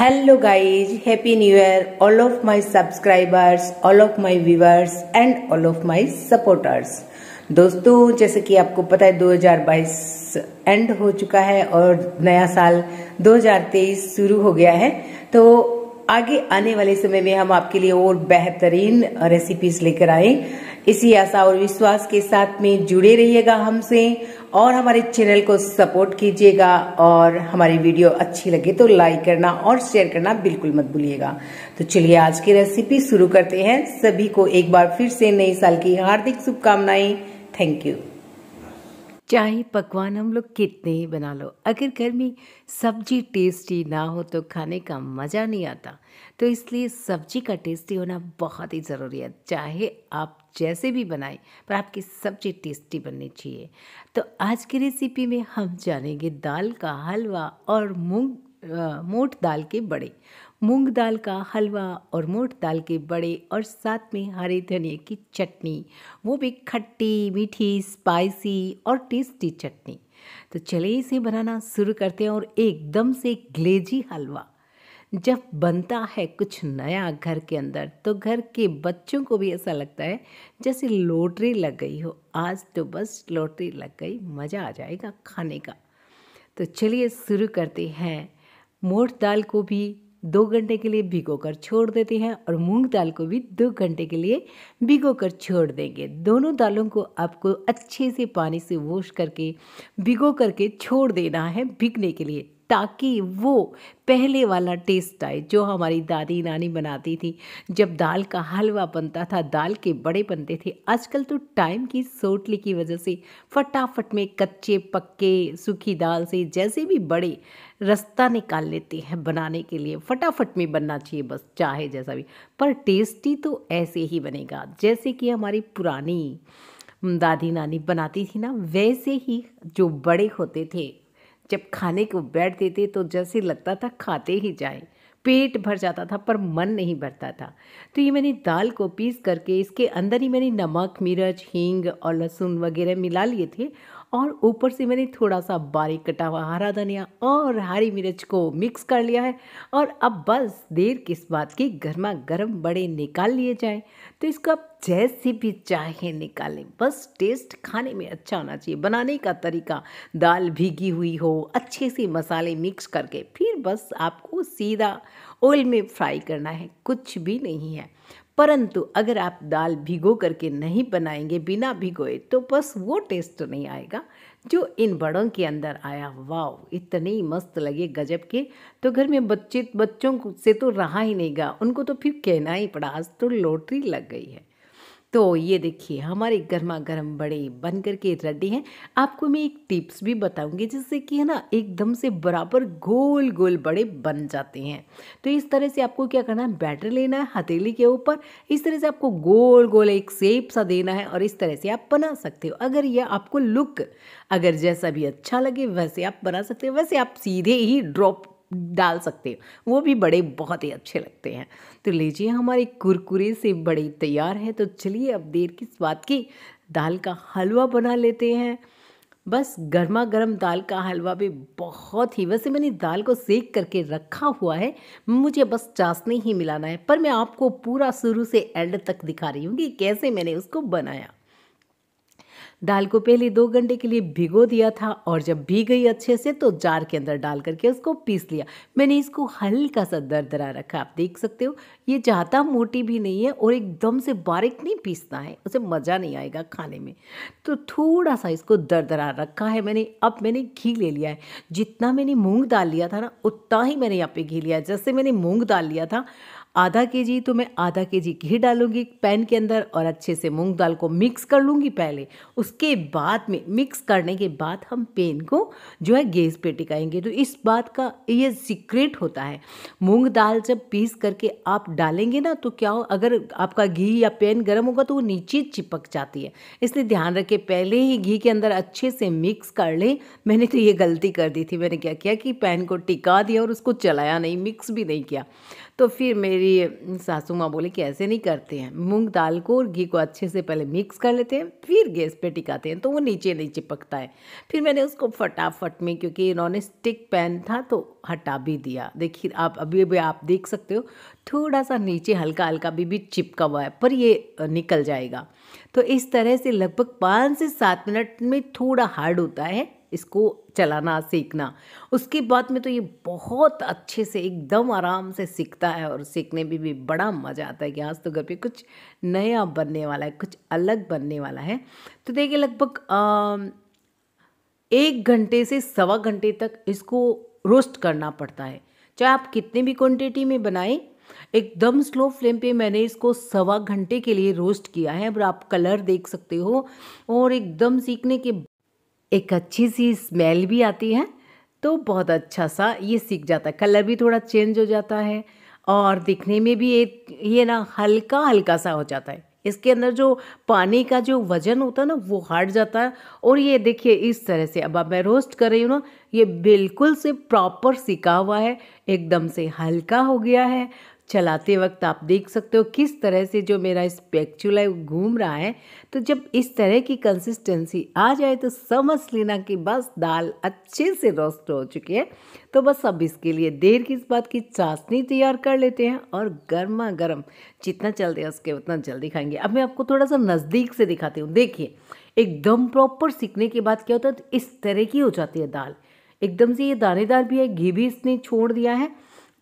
hello guys happy new year all of my subscribers all of my viewers and all of my supporters दोस्तों जैसे कि आपको पता है 2022 एंड हो चुका है और नया साल 2023 शुरू हो गया है तो आगे आने वाले समय में हम आपके लिए और बेहतरीन रेसिपीज लेकर आए इसी आशा और विश्वास के साथ में जुड़े रहिएगा हमसे और हमारे चैनल को सपोर्ट कीजिएगा और हमारी वीडियो अच्छी लगे तो लाइक करना और शेयर करना बिल्कुल मत भूलिएगा तो चलिए आज की रेसिपी शुरू करते हैं सभी को एक बार फिर से नए साल की हार्दिक शुभकामनाएं थैंक यू चाहे पकवान हम लोग कितने ही बना लो अगर घर में सब्जी टेस्टी ना हो तो खाने का मज़ा नहीं आता तो इसलिए सब्जी का टेस्टी होना बहुत ही ज़रूरी है चाहे आप जैसे भी बनाएं पर आपकी सब्जी टेस्टी बननी चाहिए तो आज की रेसिपी में हम जानेंगे दाल का हलवा और मूंग मोट दाल के बड़े मूंग दाल का हलवा और मोट दाल के बड़े और साथ में हरे धनिए की चटनी वो भी खट्टी मीठी स्पाइसी और टेस्टी चटनी तो चलिए इसे बनाना शुरू करते हैं और एकदम से ग्लेजी हलवा जब बनता है कुछ नया घर के अंदर तो घर के बच्चों को भी ऐसा लगता है जैसे लॉटरी लग गई हो आज तो बस लॉटरी लग गई मज़ा आ जाएगा खाने का तो चलिए शुरू करते हैं मोट दाल को भी दो घंटे के लिए भिगो कर छोड़ देते हैं और मूंग दाल को भी दो घंटे के लिए भिगो कर छोड़ देंगे दोनों दालों को आपको अच्छे से पानी से वॉश करके भिगो करके छोड़ देना है भिगने के लिए ताकि वो पहले वाला टेस्ट आए जो हमारी दादी नानी बनाती थी जब दाल का हलवा बनता था दाल के बड़े बनते थे आजकल तो टाइम की सोटली की वजह से फटाफट में कच्चे पक्के सूखी दाल से जैसे भी बड़े रास्ता निकाल लेते हैं बनाने के लिए फटाफट में बनना चाहिए बस चाहे जैसा भी पर टेस्टी तो ऐसे ही बनेगा जैसे कि हमारी पुरानी दादी नानी बनाती थी ना वैसे ही जो बड़े होते थे जब खाने को बैठते थे तो जैसे लगता था खाते ही जाएं पेट भर जाता था पर मन नहीं भरता था तो ये मैंने दाल को पीस करके इसके अंदर ही मैंने नमक मिर्च हींग और लहसुन वगैरह मिला लिए थे और ऊपर से मैंने थोड़ा सा बारीक कटा हुआ हरा धनिया और हरी मिर्च को मिक्स कर लिया है और अब बस देर किस बात की गर्मा गर्म बड़े निकाल लिए जाएं तो इसको आप जैसे भी चाहे निकालें बस टेस्ट खाने में अच्छा होना चाहिए बनाने का तरीका दाल भीगी हुई हो अच्छे से मसाले मिक्स करके फिर बस आपको सीधा ऑयल में फ्राई करना है कुछ भी नहीं है परंतु अगर आप दाल भिगो करके नहीं बनाएंगे बिना भिगोए तो बस वो टेस्ट नहीं आएगा जो इन बड़ों के अंदर आया वाह इतनी मस्त लगे गजब के तो घर में बच्चे बच्चों से तो रहा ही नहीं गया उनको तो फिर कहना ही पड़ा आज तो लॉटरी लग गई है तो ये देखिए हमारे गर्मा गर्म बड़े बन करके रेडी हैं आपको मैं एक टिप्स भी बताऊंगी जिससे कि है ना एकदम से बराबर गोल गोल बड़े बन जाते हैं तो इस तरह से आपको क्या करना है बैटर लेना है हथेली के ऊपर इस तरह से आपको गोल गोल एक सेप सा देना है और इस तरह से आप बना सकते हो अगर यह आपको लुक अगर जैसा भी अच्छा लगे वैसे आप बना सकते हो वैसे आप सीधे ही ड्रॉप डाल सकते हो वो भी बड़े बहुत ही अच्छे लगते हैं तो लीजिए हमारे कुरकुरे से बड़े तैयार हैं तो चलिए अब देर किस बात की दाल का हलवा बना लेते हैं बस गर्मा गर्म दाल का हलवा भी बहुत ही वैसे मैंने दाल को सेक करके रखा हुआ है मुझे बस चाशनी ही मिलाना है पर मैं आपको पूरा शुरू से एंड तक दिखा रही हूँ कि कैसे मैंने उसको बनाया दाल को पहले दो घंटे के लिए भिगो दिया था और जब भीग गई अच्छे से तो जार के अंदर डाल करके उसको पीस लिया मैंने इसको हल्का सा दरदरा रखा आप देख सकते हो ये ज़्यादा मोटी भी नहीं है और एकदम से बारीक नहीं पीसना है उसे मज़ा नहीं आएगा खाने में तो थोड़ा सा इसको दरदरा रखा है मैंने अब मैंने घी ले लिया है जितना मैंने मूँग दाल लिया था ना उतना ही मैंने यहाँ पे घी लिया जैसे मैंने मूँग दाल लिया था आधा के जी तो मैं आधा के जी घी डालूंगी पैन के अंदर और अच्छे से मूंग दाल को मिक्स कर लूँगी पहले उसके बाद में मिक्स करने के बाद हम पेन को जो है गैस पे टिकाएंगे तो इस बात का ये सीक्रेट होता है मूंग दाल जब पीस करके आप डालेंगे ना तो क्या हो अगर आपका घी या पेन गर्म होगा तो वो नीचे चिपक जाती है इसलिए ध्यान रखें पहले ही घी के अंदर अच्छे से मिक्स कर लें मैंने तो ये गलती कर दी थी मैंने क्या किया कि पैन को टिका दिया और उसको चलाया नहीं मिक्स भी नहीं किया तो फिर मेरी सासू माँ बोले कि ऐसे नहीं करते हैं मूंग दाल को और घी को अच्छे से पहले मिक्स कर लेते हैं फिर गैस पे टिकाते हैं तो वो नीचे नहीं चिपकता है फिर मैंने उसको फटाफट में क्योंकि इन्होंने स्टिक पैन था तो हटा भी दिया देखिए आप अभी अभी आप देख सकते हो थोड़ा सा नीचे हल्का हल्का भी भी चिपका हुआ है पर ये निकल जाएगा तो इस तरह से लगभग पाँच से सात मिनट में थोड़ा हार्ड होता है इसको चलाना सीखना उसके बाद में तो ये बहुत अच्छे से एकदम आराम से सीखता है और सीखने में भी, भी बड़ा मज़ा आता है कि आज तो घर पे कुछ नया बनने वाला है कुछ अलग बनने वाला है तो देखिए लगभग एक घंटे से सवा घंटे तक इसको रोस्ट करना पड़ता है चाहे आप कितने भी क्वांटिटी में बनाएं एकदम स्लो फ्लेम पे मैंने इसको सवा घंटे के लिए रोस्ट किया है अब आप कलर देख सकते हो और एकदम सीखने के एक अच्छी सी स्मेल भी आती है तो बहुत अच्छा सा ये सीख जाता है कलर भी थोड़ा चेंज हो जाता है और दिखने में भी एक ये ना हल्का हल्का सा हो जाता है इसके अंदर जो पानी का जो वजन होता है ना वो हट जाता है और ये देखिए इस तरह से अब अब मैं रोस्ट कर रही हूँ ना ये बिल्कुल से प्रॉपर सिका हुआ है एकदम से हल्का हो गया है चलाते वक्त आप देख सकते हो किस तरह से जो मेरा स्पेक्चुला है घूम रहा है तो जब इस तरह की कंसिस्टेंसी आ जाए तो समझ लेना कि बस दाल अच्छे से रोस्ट हो चुकी है तो बस अब इसके लिए देर किस बात की चाशनी तैयार कर लेते हैं और गर्मा गर्म जितना जल्दी उसके उतना जल्दी खाएंगे अब मैं आपको थोड़ा सा नज़दीक से दिखाती हूँ देखिए एकदम प्रॉपर सीखने के बाद क्या होता है तो इस तरह की हो जाती है दाल एकदम से ये दानेदार भी है घी भी इसने छोड़ दिया है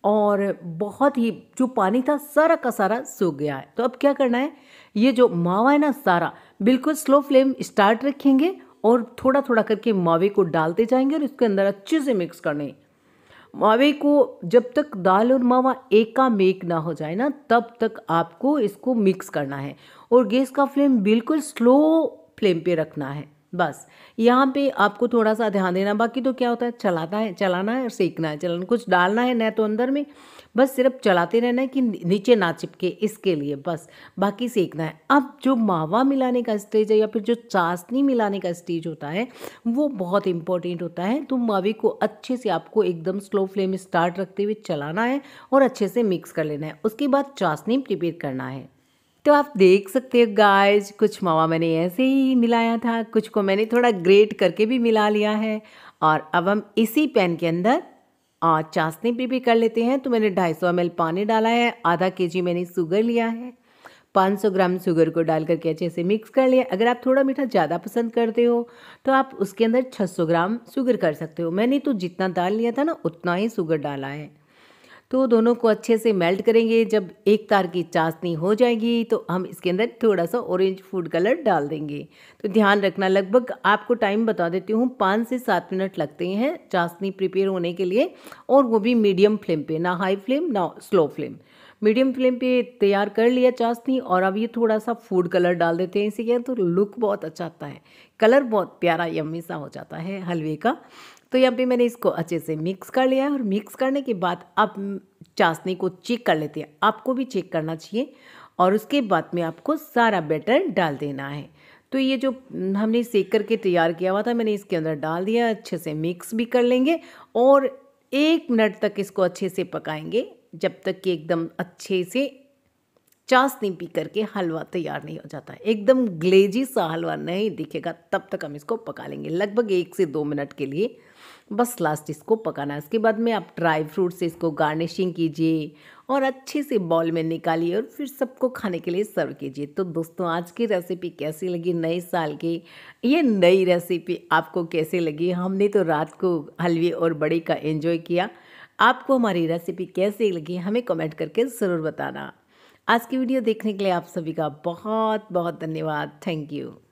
और बहुत ही जो पानी था सारा का सारा सूख गया है तो अब क्या करना है ये जो मावा है ना सारा बिल्कुल स्लो फ्लेम स्टार्ट रखेंगे और थोड़ा थोड़ा करके मावे को डालते जाएंगे और इसके अंदर अच्छे से मिक्स करने मावे को जब तक दाल और मावा एका मेक ना हो जाए ना तब तक आपको इसको मिक्स करना है और गैस का फ्लेम बिल्कुल स्लो फ्लेम पे रखना है बस यहाँ पे आपको थोड़ा सा ध्यान देना बाकी तो क्या होता है चलाता है चलाना है और सेकना है चलाना कुछ डालना है न तो अंदर में बस सिर्फ चलाते रहना है कि नीचे ना चिपके इसके लिए बस बाकी सेकना है अब जो मावा मिलाने का स्टेज है या फिर जो चाशनी मिलाने का स्टेज होता है वो बहुत इंपॉर्टेंट होता है तो मावे को अच्छे से आपको एकदम स्लो फ्लेम स्टार्ट रखते हुए चलाना है और अच्छे से मिक्स कर लेना है उसके बाद चाशनी प्रिपेयर करना है तो आप देख सकते हो गाइस कुछ मावा मैंने ऐसे ही मिलाया था कुछ को मैंने थोड़ा ग्रेट करके भी मिला लिया है और अब हम इसी पैन के अंदर और चाशनी भी, भी कर लेते हैं तो मैंने 250 सौ पानी डाला है आधा के जी मैंने शुगर लिया है 500 ग्राम शुगर को डाल करके अच्छे से मिक्स कर लिया अगर आप थोड़ा मीठा ज़्यादा पसंद करते हो तो आप उसके अंदर 600 ग्राम शुगर कर सकते हो मैंने तो जितना डाल लिया था ना उतना ही शुगर डाला है तो दोनों को अच्छे से मेल्ट करेंगे जब एक तार की चाशनी हो जाएगी तो हम इसके अंदर थोड़ा सा ऑरेंज फूड कलर डाल देंगे तो ध्यान रखना लगभग आपको टाइम बता देती हूँ पाँच से सात मिनट लगते हैं चाशनी प्रिपेयर होने के लिए और वो भी मीडियम फ्लेम पे ना हाई फ्लेम ना स्लो फ्लेम मीडियम फ्लेम पे तैयार कर लिया चाशनी और अब ये थोड़ा सा फूड कलर डाल देते हैं इसी के तो लुक बहुत अच्छा आता है कलर बहुत प्यारा यम्मी सा हो जाता है हलवे का तो यहाँ पे मैंने इसको अच्छे से मिक्स कर लिया है और मिक्स करने के बाद आप चाशनी को चेक कर लेते हैं आपको भी चेक करना चाहिए और उसके बाद में आपको सारा बैटर डाल देना है तो ये जो हमने सेक करके तैयार किया हुआ था मैंने इसके अंदर डाल दिया अच्छे से मिक्स भी कर लेंगे और एक मिनट तक इसको अच्छे से पकाएंगे जब तक कि एकदम अच्छे से चाशनी पी करके हलवा तैयार नहीं हो जाता एकदम ग्लेजी सा हलवा नहीं दिखेगा तब तक हम इसको पका लेंगे लगभग एक से दो मिनट के लिए बस लास्ट इसको पकाना है उसके बाद में आप ड्राई फ्रूट से इसको गार्निशिंग कीजिए और अच्छे से बॉल में निकालिए और फिर सबको खाने के लिए सर्व कीजिए तो दोस्तों आज की रेसिपी कैसी लगी नए साल की ये नई रेसिपी आपको कैसे लगी हमने तो रात को हलवे और बड़े का एंजॉय किया आपको हमारी रेसिपी कैसी लगी हमें कमेंट करके ज़रूर बताना आज की वीडियो देखने के लिए आप सभी का बहुत बहुत धन्यवाद थैंक यू